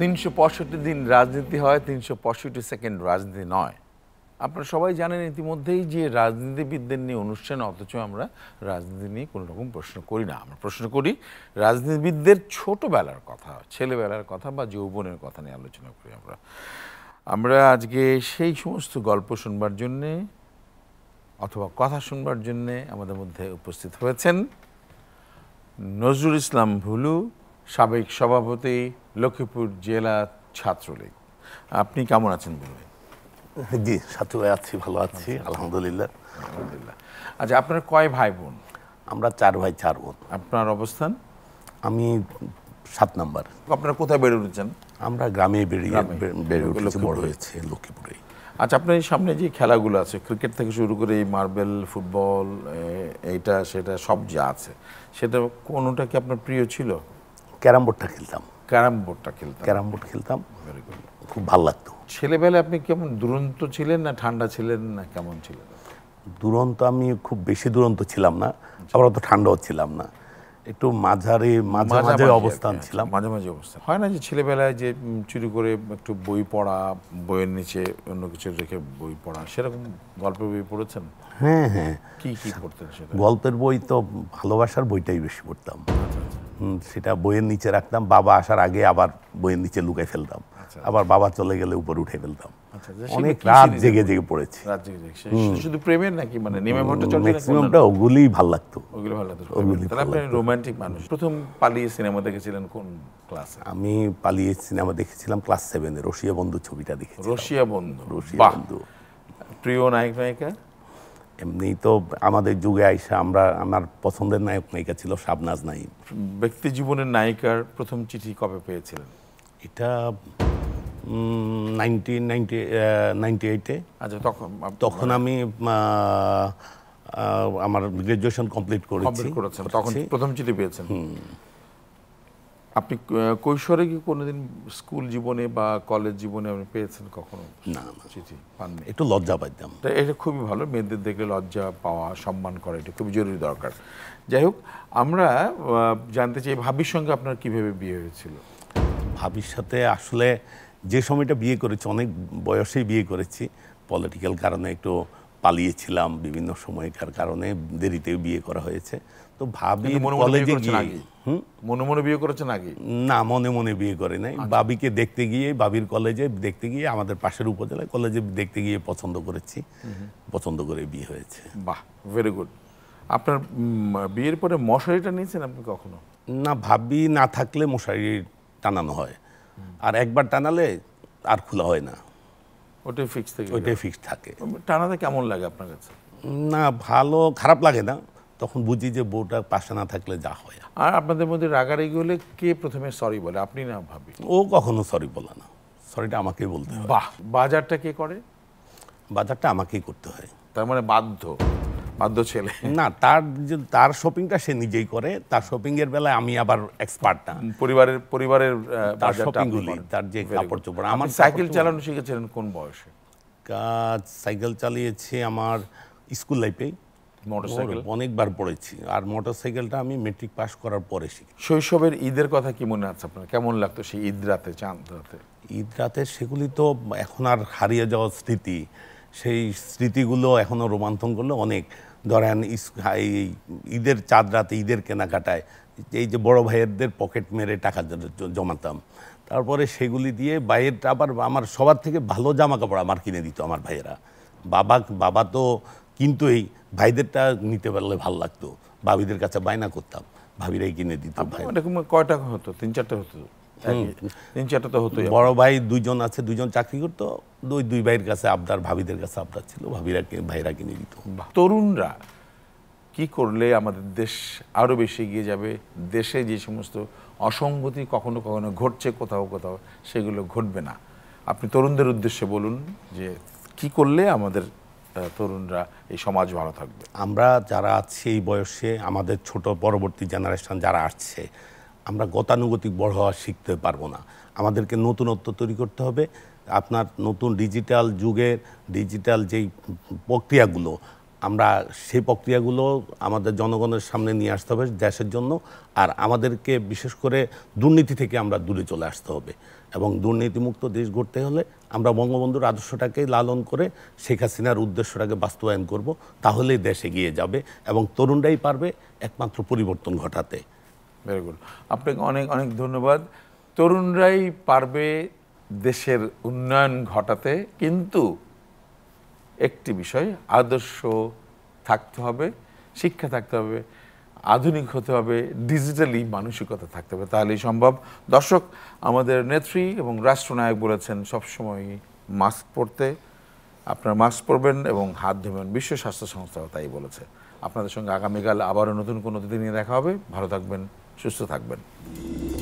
তিনশো দিন রাজনীতি হয় তিনশো সেকেন্ড রাজনীতি নয় আপনারা সবাই জানেন ইতিমধ্যেই যে রাজনীতিবিদদের নিয়ে অনুষ্ঠান অথচ আমরা রাজনীতি নিয়ে কোনো রকম প্রশ্ন করি না আমরা প্রশ্ন করি রাজনীতিবিদদের ছোটবেলার কথা ছেলেবেলার কথা বা যৌবনের কথা নিয়ে আলোচনা করি আমরা আমরা আজকে সেই সমস্ত গল্প শুনবার জন্যে অথবা কথা শুনবার জন্যে আমাদের মধ্যে উপস্থিত হয়েছেন নজরুল ইসলাম ভুলু সাবেক সভাপতি লক্ষ্মীপুর জেলা ছাত্রলীগ আপনি কেমন আছেন বলবেন জি ছাত্র আছি ভালো আছি আচ্ছা। আলহামদুলিল্লাহ আলহামদুলিল্লাহ আচ্ছা আপনার কয় ভাই বোন আমরা চার ভাই চার বোন আপনার অবস্থান আমি সাত নাম্বার আপনারা কোথায় বেড়ে উঠেছেন আমরা গ্রামে বেরিয়ে বেড়ে উঠেছি বড় হয়েছে লক্ষ্মীপুরে আচ্ছা আপনার এই সামনে যে খেলাগুলো আছে ক্রিকেট থেকে শুরু করে এই মার্বেল ফুটবল এইটা সেটা সব যা আছে সেটা কোনোটা কি আপনার প্রিয় ছিল ক্যারাম বোর্ডটা খেলতাম ক্যারাম বোর্ডটা খেলতাম ক্যারাম বোর্ড খেলতাম খুব ভালো লাগতো ছেলেবেলায় আপনি কেমন দুরন্ত ছিলেন না ঠান্ডা ছিলেন না কেমন ছিলেন দুরন্ত আমি খুব বেশি দুরন্ত ছিলাম না আবার অত ঠান্ডাও ছিলাম না একটু মাঝারি মাঝামাঝি অবস্থান আচ্ছা, ছিলাম মাঝামাঝি অবস্থান হয় না যে ছেলেবেলায় যে চুরি করে একটু বই পড়া বইয়ের নিচে অন্য কিছু রেখে বই পড়া সেরকম গল্পের বই পড়েছেন হ্যাঁ হ্যাঁ কী কী পড়তেন সেটা গল্পের বই তো ভালোবাসার বইটাই বেশি পড়তাম আচ্ছা, আচ্ছা। সেটা বইয়ের নিচে রাখতাম বাবা আসার আগে আবার বইয়ের নিচে লুকাই ফেলতাম আচ্ছা, আচ্ছা। আবার বাবা চলে গেলে উপরে উঠে ফেলতাম আচ্ছা, অনেক রাত জেগে জেগে পড়েছে শুধু প্রেমের নাকি মানে নিমে ভট্টাচার্য ম্যাক্সিমামটা ওগুলোই ভালো লাগতো ওগুলো ভালো লাগতো তাহলে রোমান্টিক মানুষ প্রথম পালিয়ে সিনেমা দেখেছিলেন কোন ক্লাসে আমি পালিয়ে সিনেমা দেখেছিলাম ক্লাস সেভেনে রশিয়া বন্ধু ছবিটা দেখেছি রশিয়া বন্ধু রশিয়া বন্ধু প্রিয় নায়ক নায়িকা এমনি তো আমাদের যুগে আইসা আমরা আমার পছন্দের নায়ক নায়িকা ছিল শাবনাজ নাই ব্যক্তি জীবনের নায়িকার প্রথম চিঠি কবে পেয়েছিলেন এটা নাইনটিন নাইনটি নাইনটি এইটে আচ্ছা তখন তখন আমি আমার গ্র্যাজুয়েশন কমপ্লিট করেছি তখন প্রথম চিঠি পেয়েছেন আপনি কৈশোরে কি কোনোদিন স্কুল জীবনে বা কলেজ জীবনে আপনি পেয়েছেন কখনো না চিঠি পাননি একটু লজ্জা পাইতাম এটা খুবই ভালো মেয়েদের দেখলে লজ্জা পাওয়া সম্মান করা এটা খুবই জরুরি দরকার যাই হোক আমরা জানতে চাই ভাবির সঙ্গে আপনার কিভাবে বিয়ে হয়েছিল ভাবির সাথে আসলে যে সময়টা বিয়ে করেছি অনেক বয়সেই বিয়ে করেছি পলিটিক্যাল কারণে একটু পালিয়েছিলাম বিভিন্ন সময়কার কারণে দেরিতে বিয়ে করা হয়েছে তো ভাবি কলেজে গিয়ে মনে মনে বিয়ে করেছেন আগে না মনে মনে বিয়ে করে নাই বাবিকে আচ্ছা। দেখতে গিয়ে বাবির কলেজে দেখতে গিয়ে আমাদের পাশের উপজেলায় কলেজে দেখতে গিয়ে পছন্দ করেছি পছন্দ করে বিয়ে হয়েছে বাহ ভেরি গুড আপনার বিয়ের পরে মশারিটা নিয়েছেন আপনি কখনো না ভাবি না থাকলে মশারি টানানো হয় আর একবার টানালে আর খোলা হয় না ওটাই ফিক্স থাকে ওইটাই ফিক্স থাকে টানাতে কেমন লাগে আপনার কাছে না ভালো খারাপ লাগে না তখন বুঝি যে বউটা পাশে না থাকলে যা হয় আর আপনাদের মধ্যে রাগারাগি হলে কে প্রথমে সরি বলে আপনি না ভাবি ও কখনো সরি বলে না সরিটা আমাকেই বলতে হয় বাহ বাজারটা কে করে বাজারটা আমাকেই করতে হয় তার মানে বাধ্য বাধ্য ছেলে না তার তার শপিংটা সে নিজেই করে তার শপিং এর বেলায় আমি আবার এক্সপার্ট না পরিবারের পরিবারের তার গুলি তার যে কাপড় চোপড় আমার সাইকেল চালানো শিখেছিলেন কোন বয়সে কাজ সাইকেল চালিয়েছি আমার স্কুল লাইফেই মোটরসাইকেল অনেকবার পড়েছি আর মোটরসাইকেলটা আমি মেট্রিক পাস করার পরে শিখি শৈশবের ঈদের কথা কি মনে আছে আপনার কেমন লাগতো সেই ঈদ রাতে চাঁদ রাতে ঈদ রাতে সেগুলি তো এখন আর হারিয়ে যাওয়ার স্মৃতি সেই স্মৃতিগুলো এখনও রোমান্থন করলে অনেক ধরেন এই ঈদের চাঁদ রাতে ঈদের কেনাকাটায় এই যে বড়ো ভাইয়েরদের পকেট মেরে টাকা জমাতাম তারপরে সেগুলি দিয়ে বাইরেটা আবার আমার সবার থেকে ভালো জামা কাপড় আমার কিনে দিত আমার ভাইয়েরা বাবা বাবা তো কিন্তু এই ভাইদেরটা নিতে পারলে ভালো লাগতো ভাবিদের কাছে বায়না করতাম ভাবিরাই কিনে দিতাম ভাই কয়টা হতো তিন চারটা হতো হ্যাঁ, হ্যাঁ। তিন চারটা তো হতো বড় ভাই দুইজন আছে দুজন চাকরি করতো দুই দুই ভাইয়ের কাছে আবদার ভাবিদের কাছে আবদার ছিল ভাবিরা ভাইরা কিনে দিত তরুণরা কি করলে আমাদের দেশ আরও বেশি এগিয়ে যাবে দেশে যে সমস্ত অসঙ্গতি কখনো কখনো ঘটছে কোথাও কোথাও সেগুলো ঘটবে না আপনি তরুণদের উদ্দেশ্যে বলুন যে কি করলে আমাদের তরুণরা এই সমাজ ভালো থাকবে আমরা যারা আছি এই বয়সে আমাদের ছোট পরবর্তী জেনারেশন যারা আসছে আমরা গতানুগতিক বড় হওয়া শিখতে পারবো না আমাদেরকে নতুনত্ব তৈরি করতে হবে আপনার নতুন ডিজিটাল যুগের ডিজিটাল যেই প্রক্রিয়াগুলো আমরা সেই প্রক্রিয়াগুলো আমাদের জনগণের সামনে নিয়ে আসতে হবে দেশের জন্য আর আমাদেরকে বিশেষ করে দুর্নীতি থেকে আমরা দূরে চলে আসতে হবে এবং দুর্নীতিমুক্ত দেশ গড়তে হলে আমরা বঙ্গবন্ধুর আদর্শটাকে লালন করে শেখ হাসিনার উদ্দেশ্যটাকে বাস্তবায়ন করব তাহলেই দেশ এগিয়ে যাবে এবং তরুণরাই পারবে একমাত্র পরিবর্তন ঘটাতে ভেরি গুড আপনাকে অনেক অনেক ধন্যবাদ তরুণরাই পারবে দেশের উন্নয়ন ঘটাতে কিন্তু একটি বিষয় আদর্শ থাকতে হবে শিক্ষা থাকতে হবে আধুনিক হতে হবে ডিজিটালি মানসিকতা থাকতে হবে তাহলেই সম্ভব দর্শক আমাদের নেত্রী এবং রাষ্ট্রনায়ক বলেছেন সবসময় মাস্ক পরতে আপনার মাস্ক পরবেন এবং হাত ধুবেন বিশ্ব স্বাস্থ্য সংস্থাও তাই বলেছে আপনাদের সঙ্গে আগামীকাল আবারও নতুন কোনো নিয়ে দেখা হবে ভালো থাকবেন সুস্থ থাকবেন